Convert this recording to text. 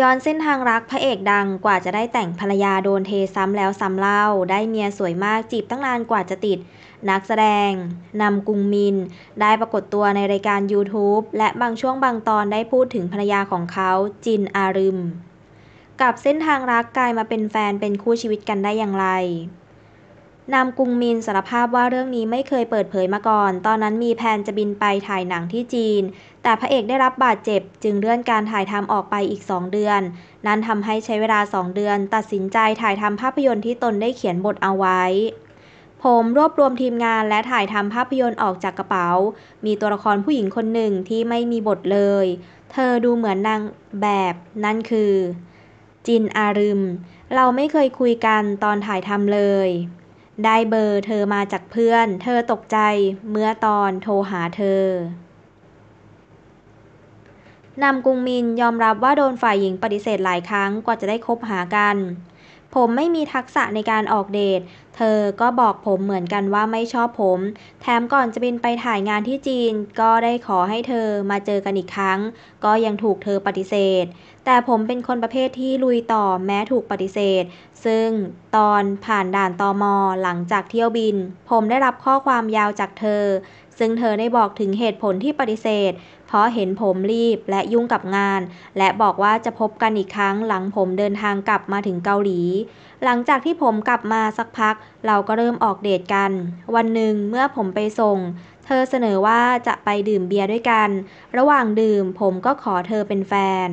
ย้อนเส้นทางรักพระเอกดังกว่าจะได้แต่งภรรยาโดนเทซ้ำแล้วซ้ำเล่าได้เมียสวยมากจีบตั้งนานกว่าจะติดนักแสดง นำกุงมิน ได้ปรากฏตัวในรายการ YouTube และบางช่วงบางตอนได้พูดถึงภรรยาของเขาจินอารึมกับเส้นทางรักกลายมาเป็นแฟนเป็นคู่ชีวิตกันได้อย่างไรนามกุงมินสารภาพว่าเรื่องนี้ไม่เคยเปิดเผยมาก่อน ตอนนั้นมีแผนจะบินไปถ่ายหนังที่จีน แต่พระเอกได้รับบาดเจ็บ จึงเลื่อนการถ่ายทำออกไปอีก2เดือน นั้นทำให้ใช้เวลา2เดือน ตัดสินใจถ่ายทำภาพยนตร์ที่ตนได้เขียนบทเอาไว้ ผมรวบรวมทีมงานและถ่ายทำภาพยนตร์ออกจากกระเป๋า มีตัวละครผู้หญิงคนหนึ่งที่ไม่มีบทเลย เธอดูเหมือนนางแบบ นั่นคือ จินอารึม เราไม่เคยคุยกันตอนถ่ายทำเลยได้เบอร์เธอมาจากเพื่อน เธอตกใจ เมื่อตอนโทรหาเธอ นำกุงมินยอมรับว่าโดนฝ่ายหญิงปฏิเสธหลายครั้งกว่าจะได้คบหากัน ผมไม่มีทักษะในการออกเดท เธอก็บอกผมเหมือนกันว่าไม่ชอบผม แถมก่อนจะบินไปถ่ายงานที่จีนก็ได้ขอให้เธอมาเจอกันอีกครั้ง ก็ยังถูกเธอปฏิเสธแต่ผมเป็นคนประเภทที่ลุยต่อแม้ถูกปฏิเสธ ซึ่งตอนผ่านด่านตอมอหลังจากเที่ยวบิน ผมได้รับข้อความยาวจากเธอ ซึ่งเธอได้บอกถึงเหตุผลที่ปฏิเสธ เพราะเห็นผมรีบและยุ่งกับงาน และบอกว่าจะพบกันอีกครั้ง หลังผมเดินทางกลับมาถึงเกาหลี หลังจากที่ผมกลับมาสักพัก เราก็เริ่มออกเดทกัน วันหนึ่งเมื่อผมไปส่ง เธอเสนอว่าจะไปดื่มเบียร์ด้วยกัน ระหว่างดื่มผมก็ขอเธอเป็นแฟน